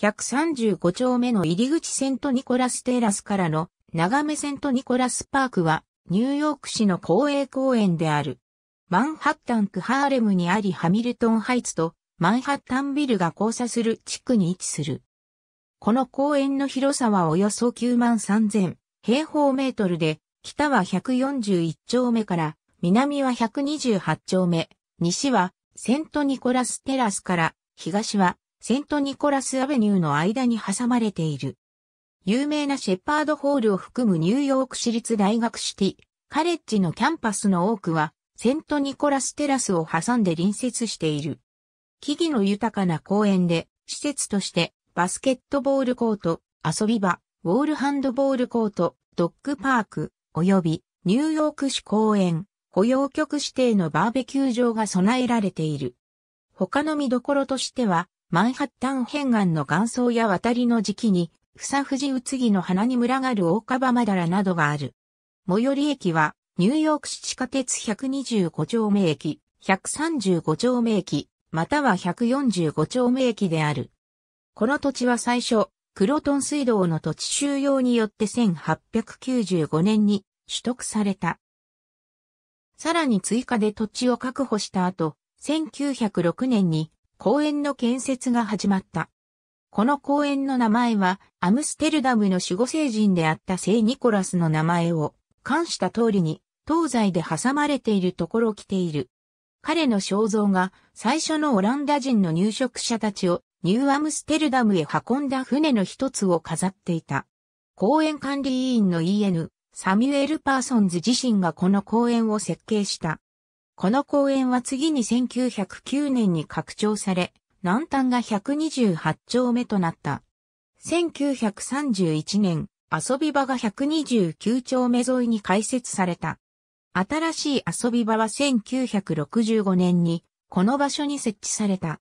135丁目の入り口セントニコラステラスからの眺めセントニコラスパークはニューヨーク市の公営公園である。マンハッタン区ハーレムにありハミルトンハイツとマンハッタンビルが交差する地区に位置する。この公園の広さはおよそ9万3000平方メートルで、北は141丁目から南は128丁目、西はセントニコラステラスから東はセントニコラスアベニューの間に挟まれている。有名なシェパードホールを含むニューヨーク市立大学シティ、カレッジのキャンパスの多くは、セントニコラステラスを挟んで隣接している。木々の豊かな公園で、施設として、バスケットボールコート、遊び場、ウォールハンドボールコート、ドッグパーク、及びニューヨーク市公園、保養局指定のバーベキュー場が備えられている。他の見どころとしては、マンハッタン辺岸の岩層や渡りの時期に、草藤うつぎの花に群がる大川まだらなどがある。最寄り駅は、ニューヨーク市地下鉄125丁目駅、135丁目駅、または145丁目駅である。この土地は最初、クロトン水道の土地収用によって1895年に取得された。さらに追加で土地を確保した後、1906年に公園の建設が始まった。この公園の名前は、アムステルダムの守護聖人であった聖ニコラスの名前を、冠した通りに、東西で挟まれているところを着ている。彼の肖像が、最初のオランダ人の入植者たちを、ニューアムステルダムへ運んだ船の一つを飾っていた。公園管理委員の EN、サミュエル・パーソンズ自身がこの公園を設計した。この公園は次に1909年に拡張され、南端が128丁目となった。1931年、遊び場が129丁目沿いに開設された。新しい遊び場は1965年に、この場所に設置された。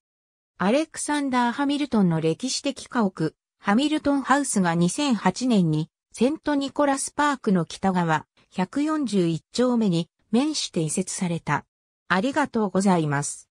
アレクサンダー・ハミルトンの歴史的家屋、ハミルトンハウスが2008年に、セントニコラスパークの北側、141丁目に面して移設された。ありがとうございます。